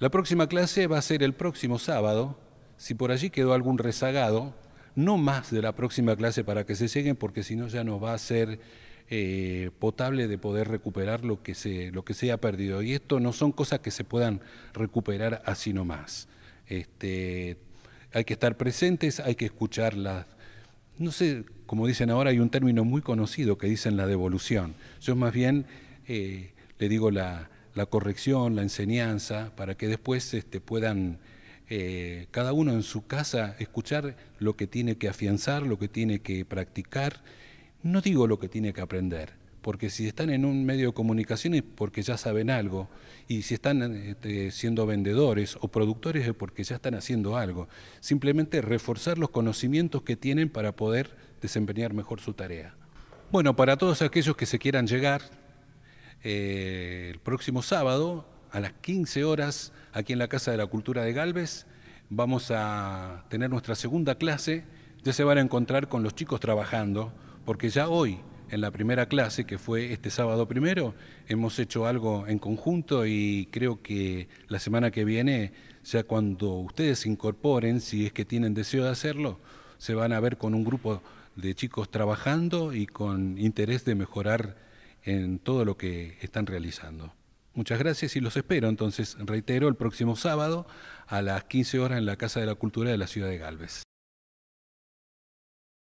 La próxima clase va a ser el próximo sábado. Si por allí quedó algún rezagado, no más de la próxima clase para que se lleguen, porque si no ya no va a ser eh, potable de poder recuperar lo que, se, lo que se ha perdido. Y esto no son cosas que se puedan recuperar así nomás. Este, hay que estar presentes, hay que escucharlas. No sé, como dicen ahora, hay un término muy conocido que dicen la devolución. Yo más bien eh, le digo la, la corrección, la enseñanza, para que después este, puedan eh, cada uno en su casa escuchar lo que tiene que afianzar, lo que tiene que practicar. No digo lo que tiene que aprender, porque si están en un medio de comunicación es porque ya saben algo, y si están este, siendo vendedores o productores es porque ya están haciendo algo. Simplemente reforzar los conocimientos que tienen para poder desempeñar mejor su tarea. Bueno, para todos aquellos que se quieran llegar, eh, el próximo sábado a las 15 horas aquí en la Casa de la Cultura de Galvez. Vamos a tener nuestra segunda clase. Ya se van a encontrar con los chicos trabajando, porque ya hoy, en la primera clase, que fue este sábado primero, hemos hecho algo en conjunto y creo que la semana que viene, ya cuando ustedes se incorporen, si es que tienen deseo de hacerlo, se van a ver con un grupo de chicos trabajando y con interés de mejorar en todo lo que están realizando. Muchas gracias y los espero. Entonces, reitero, el próximo sábado a las 15 horas en la Casa de la Cultura de la ciudad de Galvez.